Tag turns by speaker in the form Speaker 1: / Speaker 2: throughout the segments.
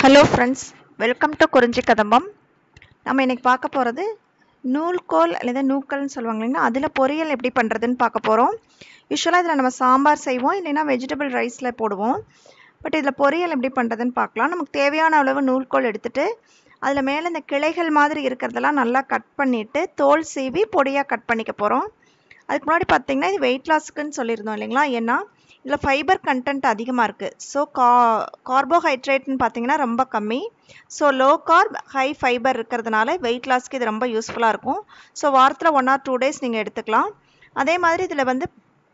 Speaker 1: hello friends welcome to குறிஞ்சி கதம்பம் நம்ம இன்றைக்கி பார்க்க போகிறது நூல்கோல் அல்லது நூக்கல்னு சொல்லுவாங்க இல்லைங்களா அதில் பொரியல் எப்படி பண்ணுறதுன்னு பார்க்க போகிறோம் யூஸ்வலாக இதில் நம்ம சாம்பார் செய்வோம் இல்லைன்னா வெஜிடபிள் ரைஸில் போடுவோம் பட் இதில் பொரியல் எப்படி பண்ணுறதுன்னு பார்க்கலாம் நமக்கு தேவையான அளவு நூல்கோல் எடுத்துகிட்டு அதில் மேலே இந்த கிளைகள் மாதிரி இருக்கிறதெல்லாம் நல்லா கட் பண்ணிவிட்டு தோல் சீவி பொடியாக கட் பண்ணிக்க போகிறோம் அதுக்கு முன்னாடி பார்த்திங்கன்னா இது வெயிட் லாஸுக்குன்னு சொல்லியிருந்தோம் இல்லைங்களா ஏன்னா இதில் ஃபைபர் கண்டென்ட் அதிகமாக இருக்குது ஸோ கா கார்போஹைட்ரேட்னு பார்த்தீங்கன்னா ரொம்ப கம்மி so low carb high fibre இருக்கிறதுனால வெயிட் லாஸ்க்கு இது ரொம்ப யூஸ்ஃபுல்லாக இருக்கும் ஸோ வாரத்தில் ஒன் ஆர் டூ டேஸ் நீங்கள் எடுத்துக்கலாம் அதே மாதிரி இதில் வந்து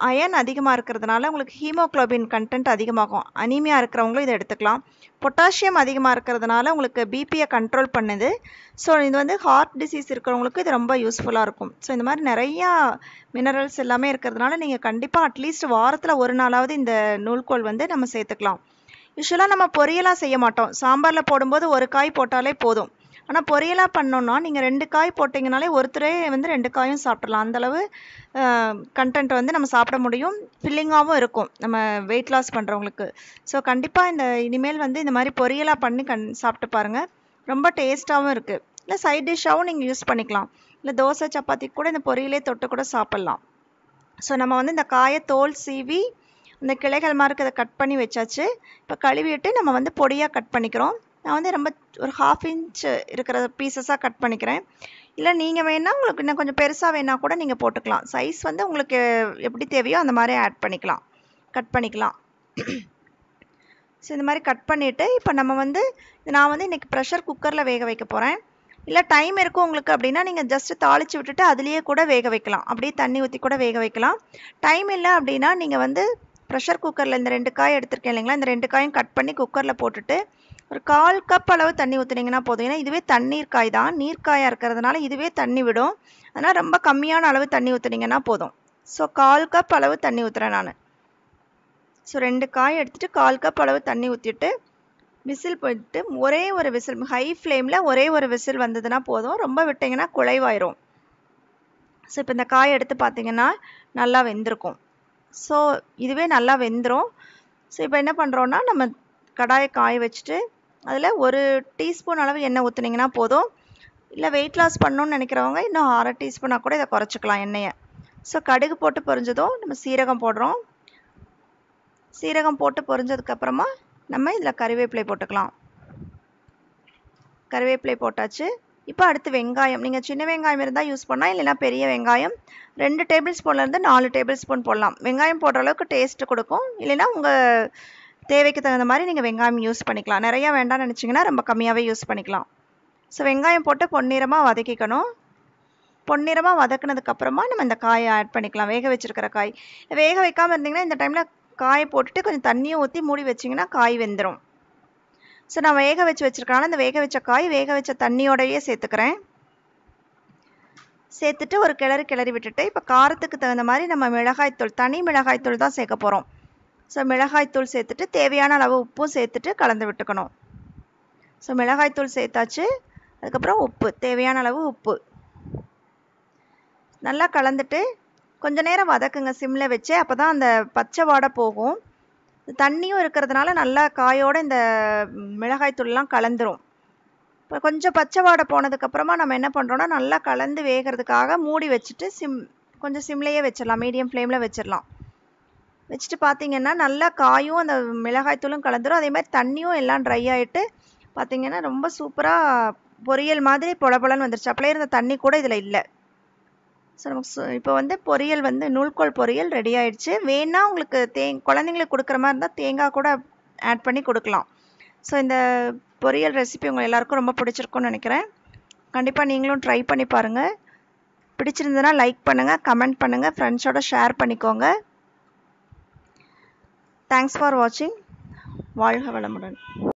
Speaker 1: அயன் அதிகமாக இருக்கிறதுனால உங்களுக்கு ஹீமோக்ளோபின் கண்டென்ட் அதிகமாகும் அனீமியா இருக்கிறவங்களும் இதை எடுத்துக்கலாம் பொட்டாசியம் அதிகமாக இருக்கிறதுனால உங்களுக்கு பிபியை கண்ட்ரோல் பண்ணுது ஸோ இது வந்து ஹார்ட் டிசீஸ் இருக்கிறவங்களுக்கு இது ரொம்ப யூஸ்ஃபுல்லாக இருக்கும் ஸோ இந்த மாதிரி நிறையா மினரல்ஸ் எல்லாமே இருக்கிறதுனால நீங்கள் கண்டிப்பாக அட்லீஸ்ட் வாரத்தில் ஒரு நாளாவது இந்த நூல்கோள் வந்து நம்ம சேர்த்துக்கலாம் யூஸ்வலாக நம்ம பொரியலாக செய்ய மாட்டோம் சாம்பாரில் போடும்போது ஒரு காய் போட்டாலே போதும் ஆனால் பொரியலாக பண்ணோன்னா நீங்கள் ரெண்டு காய் போட்டிங்கனாலே ஒருத்தரே வந்து ரெண்டு காயும் சாப்பிட்றலாம் அந்தளவு கண்டென்ட் வந்து நம்ம சாப்பிட முடியும் ஃபில்லிங்காகவும் இருக்கும் நம்ம வெயிட் லாஸ் பண்ணுறவங்களுக்கு ஸோ கண்டிப்பாக இந்த இனிமேல் வந்து இந்த மாதிரி பொரியலாக பண்ணி கண் சாப்பிட்டு பாருங்கள் ரொம்ப டேஸ்ட்டாகவும் இருக்குது இல்லை சைட் டிஷ்ஷாகவும் நீங்கள் யூஸ் பண்ணிக்கலாம் இல்லை தோசை சப்பாத்தி கூட இந்த பொரியலே தொட்டு கூட சாப்பிட்லாம் ஸோ நம்ம வந்து இந்த காயை தோல் சீவி இந்த கிளைகள் மாதிரி இருக்கிறத கட் பண்ணி வச்சாச்சு இப்போ கழுவிட்டு நம்ம வந்து பொடியாக கட் பண்ணிக்கிறோம் நான் வந்து ரொம்ப ஒரு ஹாஃப் இன்ச் இருக்கிற பீசஸாக கட் பண்ணிக்கிறேன் இல்லை நீங்கள் வேணால் உங்களுக்கு இன்னும் கொஞ்சம் பெருசாக வேணால் கூட நீங்கள் போட்டுக்கலாம் சைஸ் வந்து உங்களுக்கு எப்படி தேவையோ அந்த மாதிரி ஆட் பண்ணிக்கலாம் கட் பண்ணிக்கலாம் ஸோ இந்த மாதிரி கட் பண்ணிவிட்டு இப்போ நம்ம வந்து நான் வந்து இன்றைக்கி ப்ரெஷர் குக்கரில் வேக வைக்க போகிறேன் இல்லை டைம் இருக்கும் உங்களுக்கு அப்படின்னா நீங்கள் ஜஸ்ட் தாளித்து விட்டுட்டு அதுலேயே கூட வேக வைக்கலாம் அப்படியே தண்ணி ஊற்றி கூட வேக வைக்கலாம் டைம் இல்லை அப்படின்னா நீங்கள் வந்து ப்ரெஷர் குக்கரில் இந்த ரெண்டு காய் எடுத்திருக்கேன் இல்லைங்களா இந்த ரெண்டு காயும் கட் பண்ணி குக்கரில் போட்டுட்டு ஒரு கால் கப் அளவு தண்ணி ஊற்றுனீங்கன்னா போதும் ஏன்னா இதுவே தண்ணீர் காய் தான் நீர்க்காயாக இருக்கிறதுனால இதுவே தண்ணி விடும் அதனால் ரொம்ப கம்மியான அளவு தண்ணி ஊற்றுனீங்கன்னா போதும் ஸோ கால் கப் அளவு தண்ணி ஊற்றுறேன் நான் ஸோ ரெண்டு காய் எடுத்துகிட்டு கால் கப் அளவு தண்ணி ஊற்றிட்டு விசில் போட்டு ஒரே ஒரு விசில் ஹை ஃப்ளேமில் ஒரே ஒரு விசில் வந்ததுன்னா போதும் ரொம்ப விட்டிங்கன்னா குழைவாயிரும் ஸோ இப்போ இந்த காய் எடுத்து பார்த்தீங்கன்னா நல்லா வெந்திருக்கும் ஸோ இதுவே நல்லா வெந்துடும் ஸோ இப்போ என்ன பண்ணுறோன்னா நம்ம கடாயை காய வச்சுட்டு அதில் ஒரு டீஸ்பூன் அளவு எண்ணெய் ஊற்றுனீங்கன்னா போதும் இல்லை வெயிட் லாஸ் பண்ணணும்னு நினைக்கிறவங்க இன்னும் அரை டீஸ்பூனாக கூட இதை குறைச்சிக்கலாம் எண்ணெயை ஸோ கடுகு போட்டு பொரிஞ்சதும் நம்ம சீரகம் போடுறோம் சீரகம் போட்டு பொரிஞ்சதுக்கப்புறமா நம்ம இதில் கறிவேப்பிலை போட்டுக்கலாம் கருவேப்பிலை போட்டாச்சு இப்போ அடுத்து வெங்காயம் நீங்கள் சின்ன வெங்காயம் இருந்தால் யூஸ் பண்ணலாம் இல்லைனா பெரிய வெங்காயம் ரெண்டு டேபிள் ஸ்பூன்லேருந்து நாலு டேபிள் ஸ்பூன் போடலாம் வெங்காயம் போடுற அளவுக்கு டேஸ்ட்டு கொடுக்கும் இல்லைனா உங்கள் தேவைக்கு தகுந்த மாதிரி நீங்கள் வெங்காயம் யூஸ் பண்ணிக்கலாம் நிறையா வேண்டாம்னு நினச்சிங்கன்னா ரொம்ப கம்மியாகவே யூஸ் பண்ணிக்கலாம் ஸோ வெங்காயம் போட்டு பொன்னிறமாக வதக்கிக்கணும் பொன்னிறமாக வதக்குனதுக்கப்புறமா நம்ம இந்த காயை ஆட் பண்ணிக்கலாம் வேக வச்சுருக்கிற காய் வேக வைக்காமல் இருந்தீங்கன்னா இந்த டைமில் காயை போட்டுட்டு கொஞ்சம் தண்ணியை ஊற்றி மூடி வச்சிங்கன்னா காய் வெந்துடும் ஸோ நான் வேக வச்சு வச்சுருக்கனால இந்த வேக வச்ச காய் வேக வச்ச தண்ணியோடையே சேர்த்துக்கிறேன் சேர்த்துட்டு ஒரு கிளறி கிளறி விட்டுட்டு இப்போ காரத்துக்கு தகுந்த மாதிரி நம்ம மிளகாய்த்தூள் தனி மிளகாய்த்தூள் தான் சேர்க்க போகிறோம் ஸோ மிளகாய்த்தூள் சேர்த்துட்டு தேவையான அளவு உப்பும் சேர்த்துட்டு கலந்து விட்டுக்கணும் ஸோ மிளகாய்த்தூள் சேர்த்தாச்சு அதுக்கப்புறம் உப்பு தேவையான அளவு உப்பு நல்லா கலந்துட்டு கொஞ்ச நேரம் வதக்குங்க சிம்மில் வச்சு அப்போ தான் அந்த பச்சை வாடை போகும் தண்ணியும் இருக்கிறதுனால நல்லா காயோடு இந்த மிளகாய் தூள்லாம் கலந்துரும் இப்போ கொஞ்சம் பச்சை வாடை போனதுக்கப்புறமா நம்ம என்ன பண்ணுறோன்னா நல்லா கலந்து வேகிறதுக்காக மூடி வச்சுட்டு சிம் கொஞ்சம் சிம்லேயே வச்சிடலாம் மீடியம் ஃப்ளேமில் வச்சிடலாம் வச்சுட்டு பார்த்தீங்கன்னா நல்லா காயும் அந்த மிளகாய்த்தூளும் கலந்துரும் அதே மாதிரி தண்ணியும் எல்லாம் ட்ரை ஆகிட்டு பார்த்தீங்கன்னா ரொம்ப சூப்பராக பொரியல் மாதிரி பொலன்னு வந்துருச்சு அப்படியே இருந்த தண்ணி கூட இதில் இல்லை ஸோ நமக்கு இப்போ வந்து பொரியல் வந்து நூல்கோல் பொரியல் ரெடி ஆயிடுச்சு வேணால் உங்களுக்கு தே குழந்தைங்களுக்கு கொடுக்குற மாதிரி இருந்தால் தேங்காய் கூட ஆட் பண்ணி கொடுக்கலாம் ஸோ இந்த பொரியல் ரெசிபி உங்கள் எல்லாருக்கும் ரொம்ப பிடிச்சிருக்கும்னு நினைக்கிறேன் கண்டிப்பாக நீங்களும் ட்ரை பண்ணி பாருங்கள் பிடிச்சிருந்ததுன்னா லைக் பண்ணுங்கள் கமெண்ட் பண்ணுங்கள் ஃப்ரெண்ட்ஸோட ஷேர் பண்ணிக்கோங்க தேங்க்ஸ் ஃபார் வாட்சிங் வாழ்க வளமுடன்